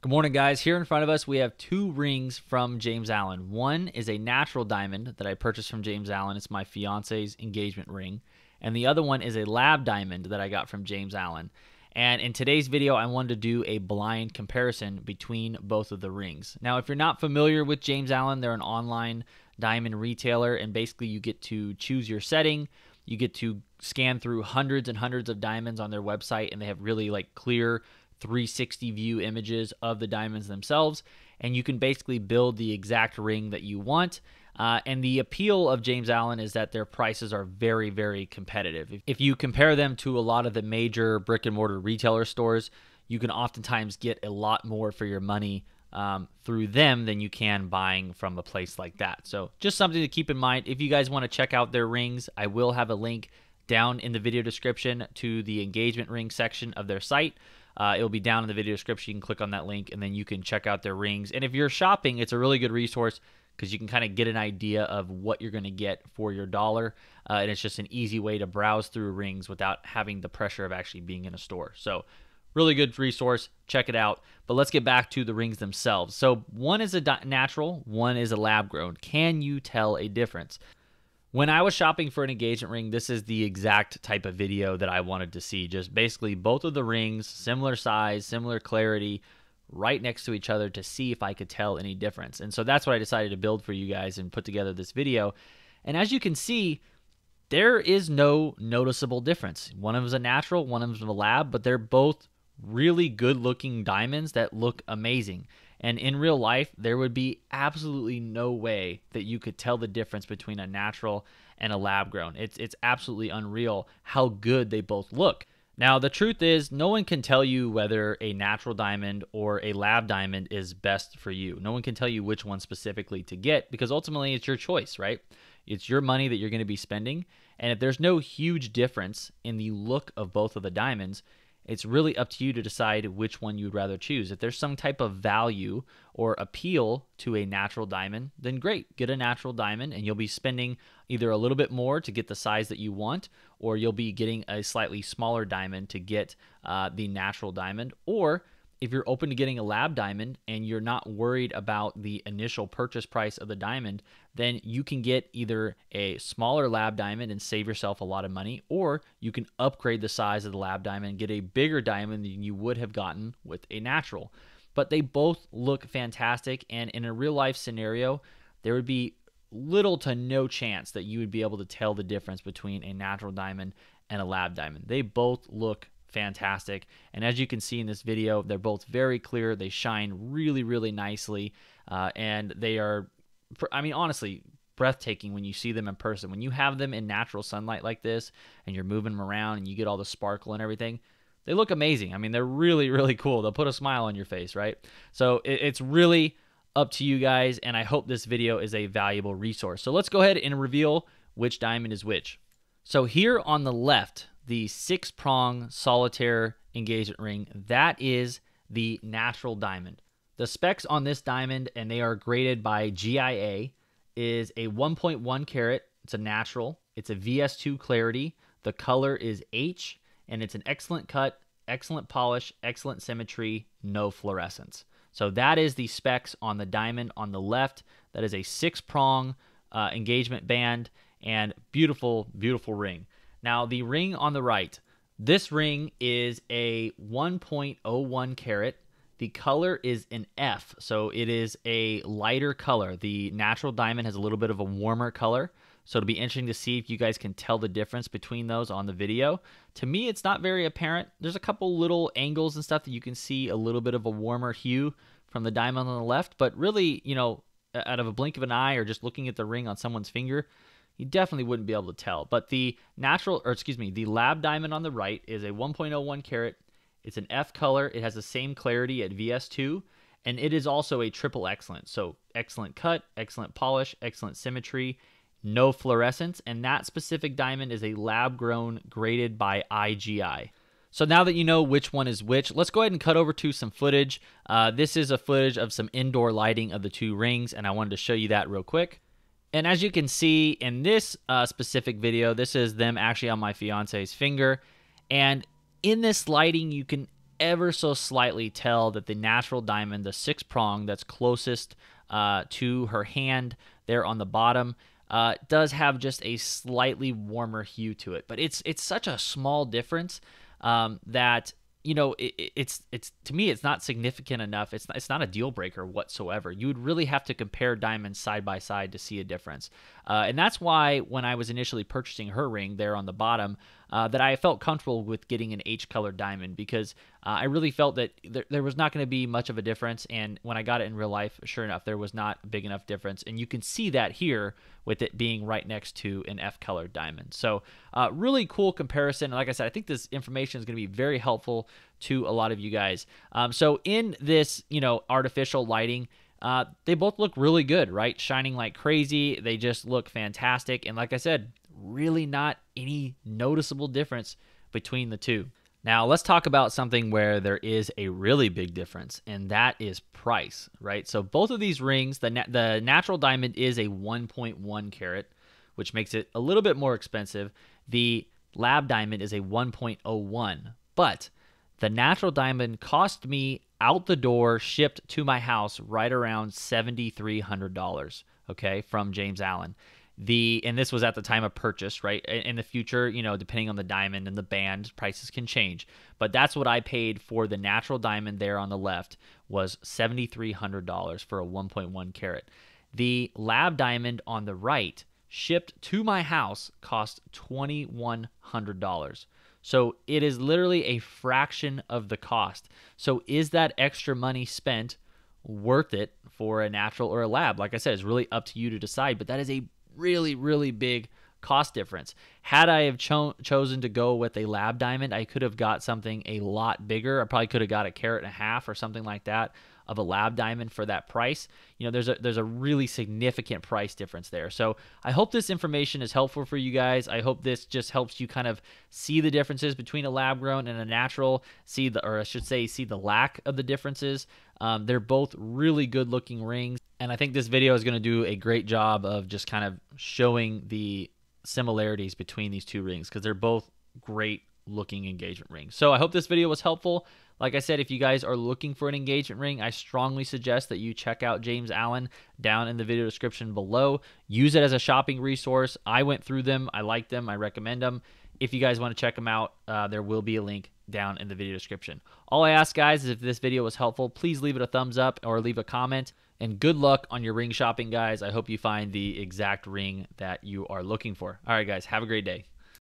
Good morning, guys. Here in front of us, we have two rings from James Allen. One is a natural diamond that I purchased from James Allen. It's my fiance's engagement ring. And the other one is a lab diamond that I got from James Allen. And in today's video, I wanted to do a blind comparison between both of the rings. Now, if you're not familiar with James Allen, they're an online diamond retailer, and basically you get to choose your setting. You get to scan through hundreds and hundreds of diamonds on their website, and they have really like clear 360 view images of the diamonds themselves, and you can basically build the exact ring that you want. Uh, and the appeal of James Allen is that their prices are very, very competitive. If, if you compare them to a lot of the major brick and mortar retailer stores, you can oftentimes get a lot more for your money um, through them than you can buying from a place like that. So, just something to keep in mind. If you guys want to check out their rings, I will have a link down in the video description to the engagement ring section of their site. Uh, it'll be down in the video description. You can click on that link and then you can check out their rings. And if you're shopping, it's a really good resource because you can kind of get an idea of what you're going to get for your dollar. Uh, and it's just an easy way to browse through rings without having the pressure of actually being in a store. So, really good resource. Check it out. But let's get back to the rings themselves. So, one is a natural, one is a lab grown. Can you tell a difference? When I was shopping for an engagement ring, this is the exact type of video that I wanted to see. Just basically both of the rings, similar size, similar clarity, right next to each other to see if I could tell any difference. And so that's what I decided to build for you guys and put together this video. And as you can see, there is no noticeable difference. One of them's a natural, one of them's a lab, but they're both really good looking diamonds that look amazing. And in real life, there would be absolutely no way that you could tell the difference between a natural and a lab grown. It's it's absolutely unreal how good they both look. Now, the truth is, no one can tell you whether a natural diamond or a lab diamond is best for you. No one can tell you which one specifically to get because ultimately it's your choice, right? It's your money that you're going to be spending. And if there's no huge difference in the look of both of the diamonds, it's really up to you to decide which one you'd rather choose. If there's some type of value or appeal to a natural diamond, then great, get a natural diamond and you'll be spending either a little bit more to get the size that you want, or you'll be getting a slightly smaller diamond to get uh, the natural diamond, or if you're open to getting a lab diamond and you're not worried about the initial purchase price of the diamond, then you can get either a smaller lab diamond and save yourself a lot of money, or you can upgrade the size of the lab diamond and get a bigger diamond than you would have gotten with a natural. But they both look fantastic, and in a real life scenario, there would be little to no chance that you would be able to tell the difference between a natural diamond and a lab diamond. They both look fantastic. And as you can see in this video, they're both very clear. They shine really, really nicely. Uh, and they are, I mean, honestly, breathtaking when you see them in person. When you have them in natural sunlight like this and you're moving them around and you get all the sparkle and everything, they look amazing. I mean, they're really, really cool. They'll put a smile on your face, right? So it's really up to you guys. And I hope this video is a valuable resource. So let's go ahead and reveal which diamond is which. So here on the left, the six prong solitaire engagement ring. That is the natural diamond. The specs on this diamond, and they are graded by GIA, is a 1.1 carat. It's a natural. It's a VS2 clarity. The color is H, and it's an excellent cut, excellent polish, excellent symmetry, no fluorescence. So that is the specs on the diamond on the left. That is a six prong uh, engagement band and beautiful, beautiful ring. Now, the ring on the right, this ring is a 1.01 carat. The color is an F, so it is a lighter color. The natural diamond has a little bit of a warmer color. So it'll be interesting to see if you guys can tell the difference between those on the video. To me, it's not very apparent. There's a couple little angles and stuff that you can see a little bit of a warmer hue from the diamond on the left, but really, you know, out of a blink of an eye or just looking at the ring on someone's finger, you definitely wouldn't be able to tell. But the natural, or excuse me, the lab diamond on the right is a 1.01 carat. It's an F color. It has the same clarity at VS2, and it is also a triple excellent. So excellent cut, excellent polish, excellent symmetry, no fluorescence, and that specific diamond is a lab grown graded by IGI. So now that you know which one is which, let's go ahead and cut over to some footage. Uh, this is a footage of some indoor lighting of the two rings, and I wanted to show you that real quick. And as you can see in this uh, specific video, this is them actually on my fiance's finger. And in this lighting, you can ever so slightly tell that the natural diamond, the six prong that's closest uh, to her hand there on the bottom, uh, does have just a slightly warmer hue to it. But it's it's such a small difference um, that you know, it, it's it's to me, it's not significant enough. It's not, it's not a deal breaker whatsoever. You would really have to compare diamonds side by side to see a difference, uh, and that's why when I was initially purchasing her ring there on the bottom, uh, that I felt comfortable with getting an H colored diamond because uh, I really felt that there, there was not going to be much of a difference. And when I got it in real life, sure enough, there was not a big enough difference. And you can see that here with it being right next to an F colored diamond. So, uh, really cool comparison. Like I said, I think this information is going to be very helpful to a lot of you guys. Um, so, in this, you know, artificial lighting, uh, they both look really good, right? Shining like crazy. They just look fantastic. And like I said, really not any noticeable difference between the two. Now, let's talk about something where there is a really big difference, and that is price, right? So, both of these rings, the, na- the natural diamond is a 1.1 carat, which makes it a little bit more expensive. The lab diamond is a 1.01, but the natural diamond cost me out the door, shipped to my house, right around $7,300, okay, from James Allen the and this was at the time of purchase right in the future you know depending on the diamond and the band prices can change but that's what i paid for the natural diamond there on the left was $7300 for a 1.1 carat the lab diamond on the right shipped to my house cost $2100 so it is literally a fraction of the cost so is that extra money spent worth it for a natural or a lab like i said it's really up to you to decide but that is a really, really big cost difference. Had I have cho- chosen to go with a lab diamond, I could have got something a lot bigger. I probably could have got a carat and a half or something like that of a lab diamond for that price. You know, there's a there's a really significant price difference there. So I hope this information is helpful for you guys. I hope this just helps you kind of see the differences between a lab grown and a natural. See the or I should say see the lack of the differences. Um, they're both really good looking rings. And I think this video is going to do a great job of just kind of showing the similarities between these two rings because they're both great looking engagement rings. So I hope this video was helpful. Like I said, if you guys are looking for an engagement ring, I strongly suggest that you check out James Allen down in the video description below. Use it as a shopping resource. I went through them. I like them. I recommend them. If you guys want to check them out, uh, there will be a link down in the video description. All I ask, guys, is if this video was helpful, please leave it a thumbs up or leave a comment. And good luck on your ring shopping, guys. I hope you find the exact ring that you are looking for. All right, guys, have a great day.